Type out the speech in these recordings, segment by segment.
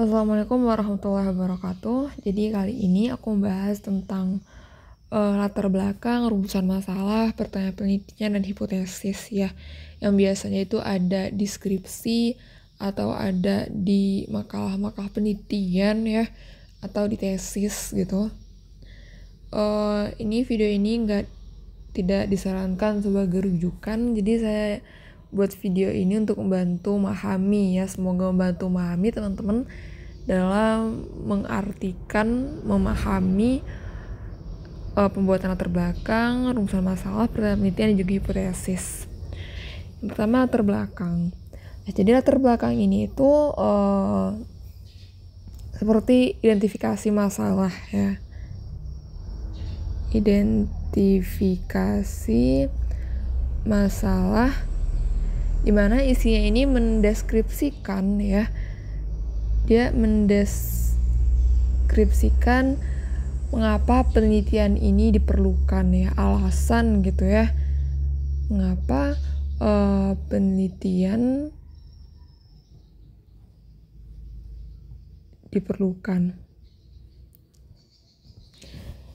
Assalamualaikum warahmatullahi wabarakatuh. Jadi kali ini aku membahas tentang uh, latar belakang, rumusan masalah, pertanyaan penelitian dan hipotesis ya. Yang biasanya itu ada deskripsi atau ada di makalah-makalah penelitian ya atau di tesis gitu. Uh, ini video ini enggak tidak disarankan sebagai rujukan. Jadi saya buat video ini untuk membantu memahami ya semoga membantu memahami teman-teman dalam mengartikan memahami uh, pembuatan latar belakang rumusan masalah penelitian dan juga hipotesis yang pertama latar belakang nah, jadi latar belakang ini itu uh, seperti identifikasi masalah ya identifikasi masalah dimana isinya ini mendeskripsikan ya dia mendeskripsikan mengapa penelitian ini diperlukan ya alasan gitu ya mengapa uh, penelitian diperlukan.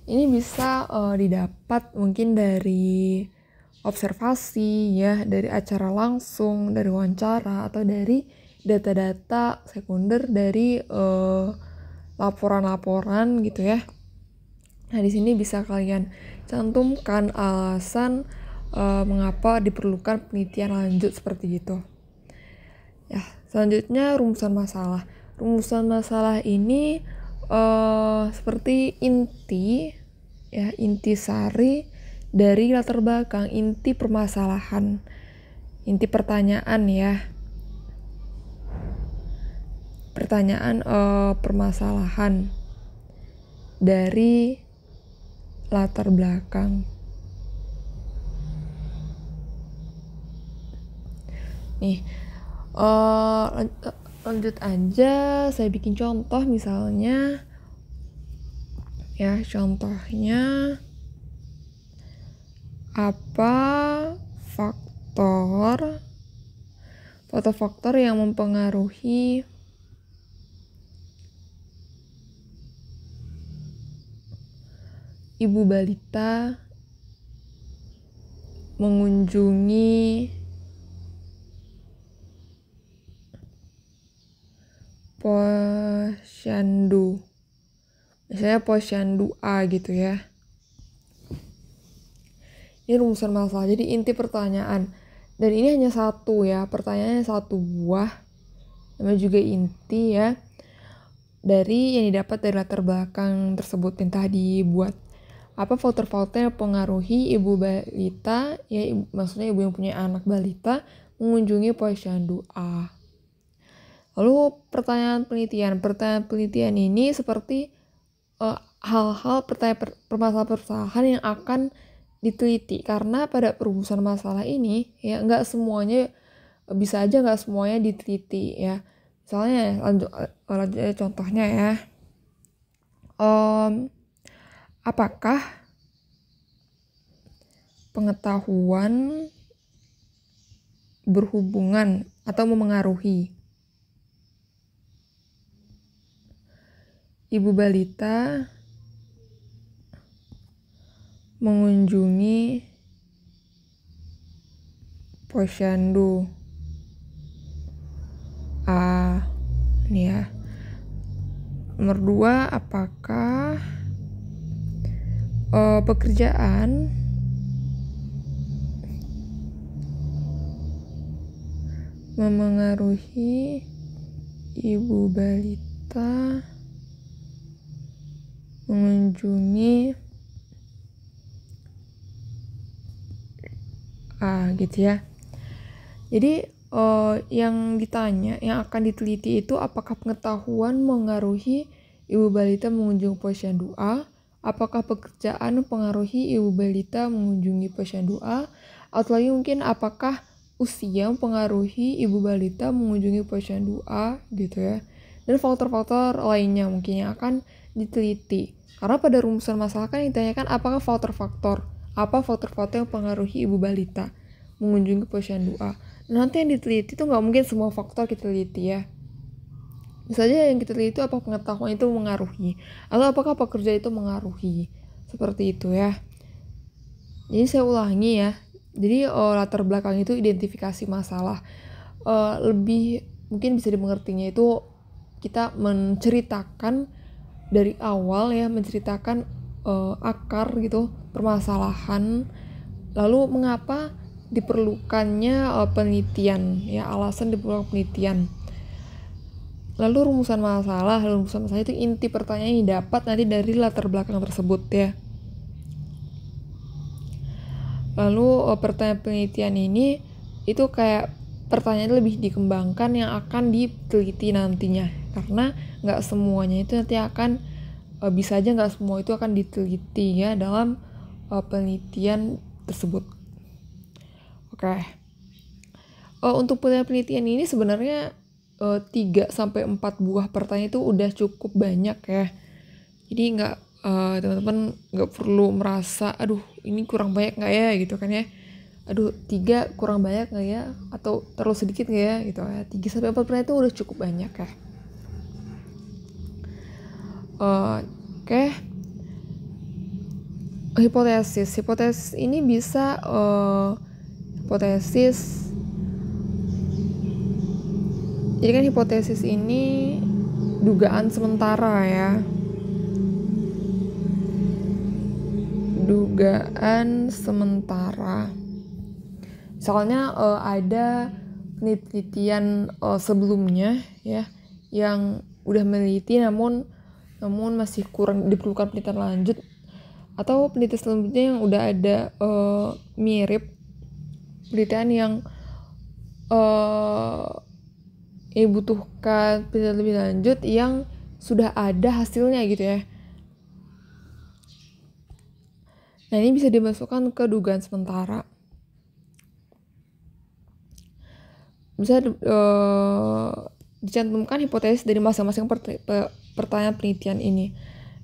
Ini bisa uh, didapat mungkin dari observasi ya dari acara langsung dari wawancara atau dari data-data sekunder dari laporan eh, laporan-laporan gitu ya nah di sini bisa kalian cantumkan alasan uh, mengapa diperlukan penelitian lanjut seperti itu ya selanjutnya rumusan masalah rumusan masalah ini uh, seperti inti ya inti sari dari latar belakang inti permasalahan, inti pertanyaan ya. Pertanyaan uh, permasalahan dari latar belakang. Nih, uh, lanjut aja. Saya bikin contoh misalnya, ya contohnya apa faktor atau faktor yang mempengaruhi ibu balita mengunjungi posyandu misalnya posyandu A gitu ya ini rumusan masalah. Jadi inti pertanyaan. Dan ini hanya satu ya, pertanyaannya satu buah. Namanya juga inti ya. Dari yang didapat dari latar belakang tersebut yang tadi buat apa faktor-faktor yang pengaruhi ibu balita ya ibu, maksudnya ibu yang punya anak balita mengunjungi posyandu A. Lalu pertanyaan penelitian, pertanyaan penelitian ini seperti eh, hal-hal uh, pertanyaan per, permasalahan yang akan diteliti karena pada perumusan masalah ini ya nggak semuanya bisa aja nggak semuanya diteliti ya misalnya lanjut lanjut contohnya ya um, apakah pengetahuan berhubungan atau memengaruhi ibu balita mengunjungi posyandu. A ini ya. Nomor dua, apakah uh, pekerjaan memengaruhi ibu balita mengunjungi A gitu ya. Jadi uh, yang ditanya, yang akan diteliti itu apakah pengetahuan mengaruhi ibu balita mengunjungi posyandu doa apakah pekerjaan mempengaruhi ibu balita mengunjungi posyandu doa atau lagi mungkin apakah usia mempengaruhi ibu balita mengunjungi posyandu doa gitu ya. Dan faktor-faktor lainnya mungkin yang akan diteliti. Karena pada rumusan masalah kan ditanyakan apakah faktor-faktor apa faktor-faktor yang pengaruhi ibu balita mengunjungi posyandu A. Nah, nanti yang diteliti itu nggak mungkin semua faktor kita teliti ya. Misalnya yang kita teliti itu apa pengetahuan itu mengaruhi atau apakah pekerja itu mengaruhi seperti itu ya. Jadi saya ulangi ya. Jadi oh, latar belakang itu identifikasi masalah. Uh, lebih mungkin bisa dimengertinya itu kita menceritakan dari awal ya menceritakan uh, akar gitu permasalahan lalu mengapa diperlukannya uh, penelitian ya alasan diperlukan penelitian lalu rumusan masalah rumusan masalah itu inti pertanyaan yang dapat nanti dari latar belakang tersebut ya lalu uh, pertanyaan penelitian ini itu kayak pertanyaan lebih dikembangkan yang akan diteliti nantinya karena nggak semuanya itu nanti akan e, bisa aja nggak semua itu akan diteliti ya dalam uh, penelitian tersebut. Oke. Okay. Uh, untuk penelitian ini sebenarnya uh, sampai empat buah pertanyaan itu udah cukup banyak ya. Jadi nggak uh, teman-teman nggak perlu merasa aduh ini kurang banyak nggak ya gitu kan ya. Aduh, tiga kurang banyak nggak ya? Atau terlalu sedikit nggak ya? Gitu ya. Tiga sampai empat pertanyaan itu udah cukup banyak ya. Uh, Oke. Okay hipotesis hipotesis ini bisa uh, hipotesis jadi kan hipotesis ini dugaan sementara ya dugaan sementara soalnya uh, eh, ada penelitian uh, sebelumnya ya yang udah meneliti namun namun masih kurang diperlukan penelitian lanjut atau penelitian selanjutnya yang udah ada uh, mirip penelitian yang uh, butuhkan penelitian lebih lanjut yang sudah ada hasilnya gitu ya. Nah ini bisa dimasukkan ke dugaan sementara. Bisa uh, dicantumkan hipotesis dari masing-masing pertanyaan penelitian ini.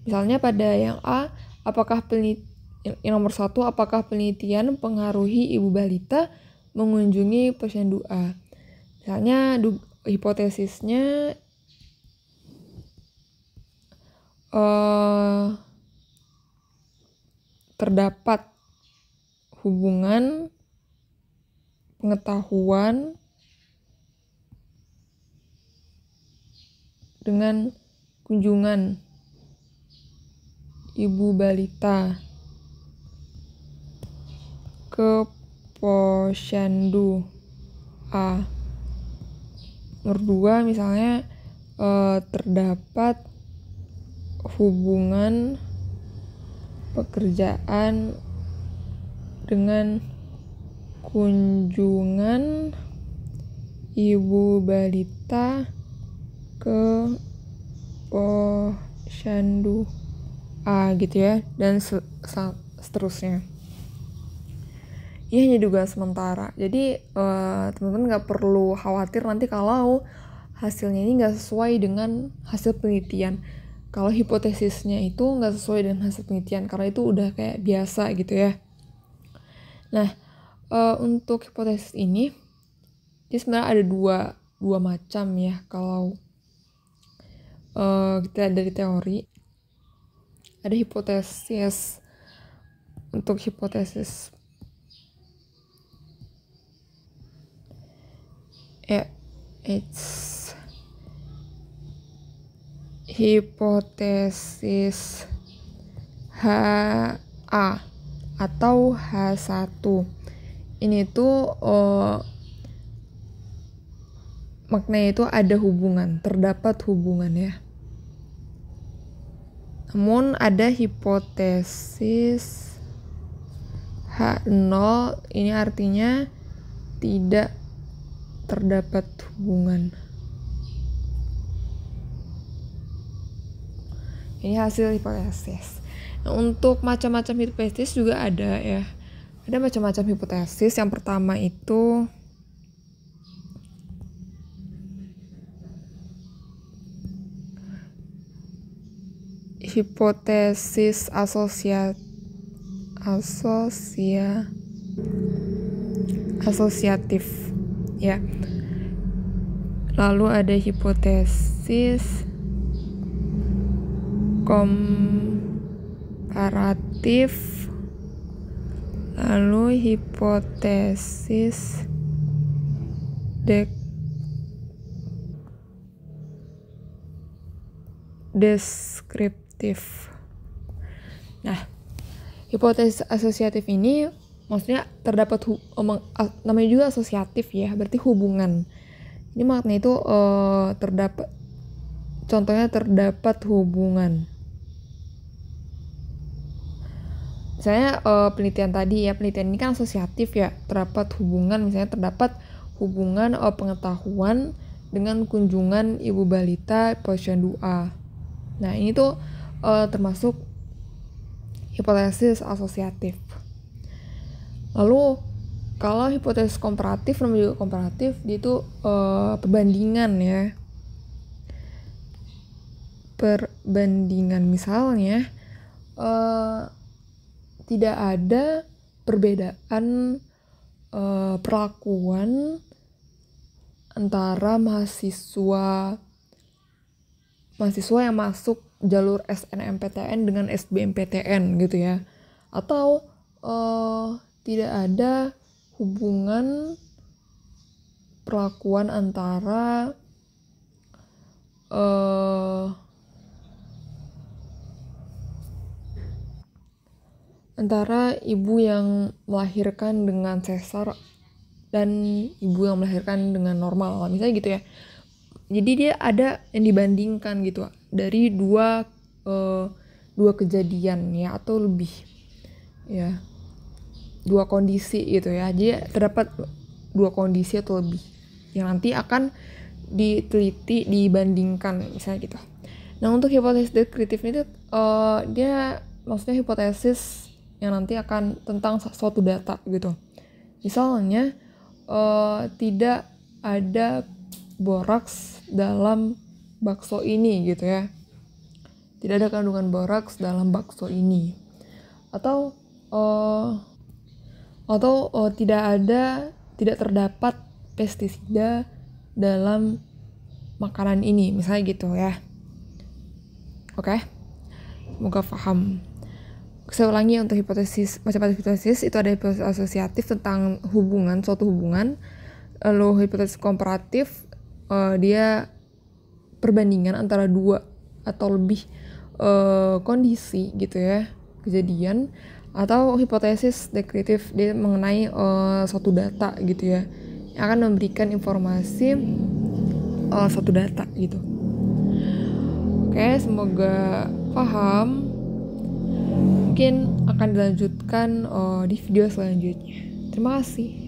Misalnya pada yang A, apakah penelitian yang nomor satu, apakah penelitian pengaruhi ibu balita mengunjungi persen A? Misalnya du, hipotesisnya uh, terdapat hubungan pengetahuan dengan kunjungan ibu balita ke posyandu A nomor 2 misalnya e, terdapat hubungan pekerjaan dengan kunjungan ibu balita ke posyandu A gitu ya dan se se seterusnya ini hanya dugaan sementara jadi teman eh, teman-teman nggak perlu khawatir nanti kalau hasilnya ini nggak sesuai dengan hasil penelitian kalau hipotesisnya itu nggak sesuai dengan hasil penelitian karena itu udah kayak biasa gitu ya nah uh, untuk hipotesis ini ini sebenarnya ada dua dua macam ya kalau uh, kita dari teori ada hipotesis untuk hipotesis ya yeah, it's hipotesis A atau H1 ini tuh uh, maknanya itu ada hubungan terdapat hubungan ya namun ada hipotesis H0 ini artinya tidak terdapat hubungan. Ini hasil hipotesis. Nah, untuk macam-macam hipotesis juga ada ya. Ada macam-macam hipotesis. Yang pertama itu hipotesis asosia asosia asosiatif ya lalu ada hipotesis komparatif lalu hipotesis dek deskriptif asosiatif. Nah, hipotesis asosiatif ini maksudnya terdapat oh, namanya juga asosiatif ya, berarti hubungan. Ini maknanya itu uh, terdapat contohnya terdapat hubungan. Misalnya uh, penelitian tadi ya, penelitian ini kan asosiatif ya, terdapat hubungan misalnya terdapat hubungan uh, pengetahuan dengan kunjungan ibu balita posyandu A. Nah, ini tuh uh, termasuk hipotesis asosiatif. Lalu kalau hipotesis komparatif namanya juga komparatif dia itu uh, perbandingan ya. Perbandingan misalnya uh, tidak ada perbedaan uh, perlakuan antara mahasiswa mahasiswa yang masuk jalur SNMPTN dengan SBMPTN gitu ya atau uh, tidak ada hubungan perlakuan antara uh, antara ibu yang melahirkan dengan sesar dan ibu yang melahirkan dengan normal misalnya gitu ya jadi dia ada yang dibandingkan gitu dari dua uh, dua kejadian ya atau lebih ya dua kondisi gitu ya jadi terdapat dua kondisi atau lebih yang nanti akan diteliti dibandingkan misalnya gitu nah untuk hipotesis deskriptif ini uh, dia maksudnya hipotesis yang nanti akan tentang suatu data gitu misalnya uh, tidak ada boraks dalam bakso ini gitu ya. Tidak ada kandungan boraks dalam bakso ini. Atau uh, atau uh, tidak ada tidak terdapat pestisida dalam makanan ini, misalnya gitu ya. Oke. Okay? Semoga paham. Saya ulangi untuk hipotesis, macam hipotesis itu ada hipotesis asosiatif tentang hubungan, suatu hubungan. Lalu hipotesis komparatif uh, dia perbandingan antara dua atau lebih uh, kondisi gitu ya kejadian atau hipotesis deskriptif dia mengenai uh, suatu data gitu ya yang akan memberikan informasi uh, suatu data gitu oke semoga paham mungkin akan dilanjutkan uh, di video selanjutnya terima kasih